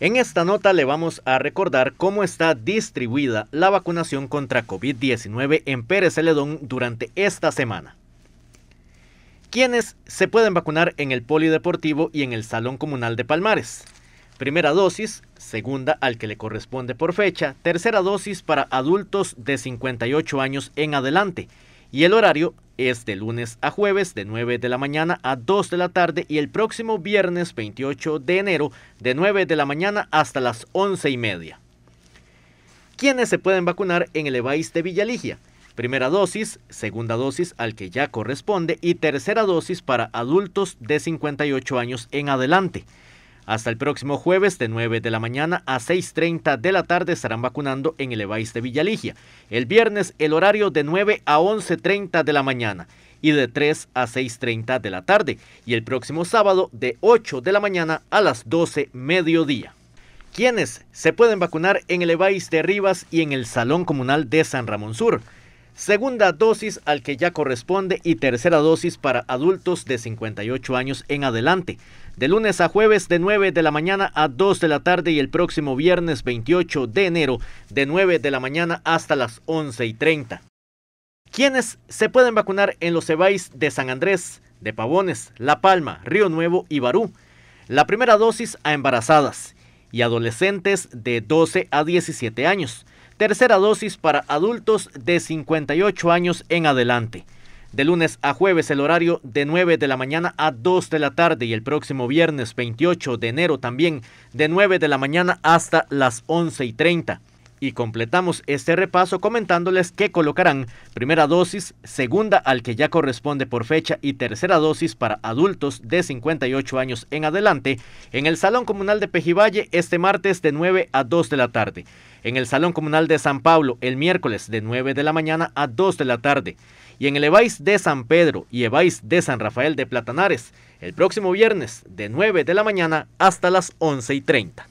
En esta nota le vamos a recordar cómo está distribuida la vacunación contra COVID-19 en Pérez Celedón durante esta semana. ¿Quiénes se pueden vacunar en el Polideportivo y en el Salón Comunal de Palmares? Primera dosis, segunda al que le corresponde por fecha, tercera dosis para adultos de 58 años en adelante, y el horario es de lunes a jueves de 9 de la mañana a 2 de la tarde y el próximo viernes 28 de enero de 9 de la mañana hasta las 11 y media. ¿Quiénes se pueden vacunar en el EVAIS de Villaligia? Primera dosis, segunda dosis al que ya corresponde y tercera dosis para adultos de 58 años en adelante. Hasta el próximo jueves de 9 de la mañana a 6.30 de la tarde estarán vacunando en el EVAIS de Villaligia. El viernes el horario de 9 a 11.30 de la mañana y de 3 a 6.30 de la tarde. Y el próximo sábado de 8 de la mañana a las 12 mediodía. ¿Quiénes se pueden vacunar en el EVAIS de Rivas y en el Salón Comunal de San Ramón Sur? segunda dosis al que ya corresponde y tercera dosis para adultos de 58 años en adelante. De lunes a jueves de 9 de la mañana a 2 de la tarde y el próximo viernes 28 de enero de 9 de la mañana hasta las 11 y 30. ¿Quiénes se pueden vacunar en los EBAIS de San Andrés, de Pavones, La Palma, Río Nuevo y Barú? La primera dosis a embarazadas y adolescentes de 12 a 17 años. Tercera dosis para adultos de 58 años en adelante. De lunes a jueves el horario de 9 de la mañana a 2 de la tarde y el próximo viernes 28 de enero también de 9 de la mañana hasta las 11 y 30. Y completamos este repaso comentándoles que colocarán primera dosis, segunda al que ya corresponde por fecha y tercera dosis para adultos de 58 años en adelante en el Salón Comunal de Pejivalle este martes de 9 a 2 de la tarde, en el Salón Comunal de San Pablo el miércoles de 9 de la mañana a 2 de la tarde y en el EVAIS de San Pedro y EVAIS de San Rafael de Platanares el próximo viernes de 9 de la mañana hasta las 11 y 30.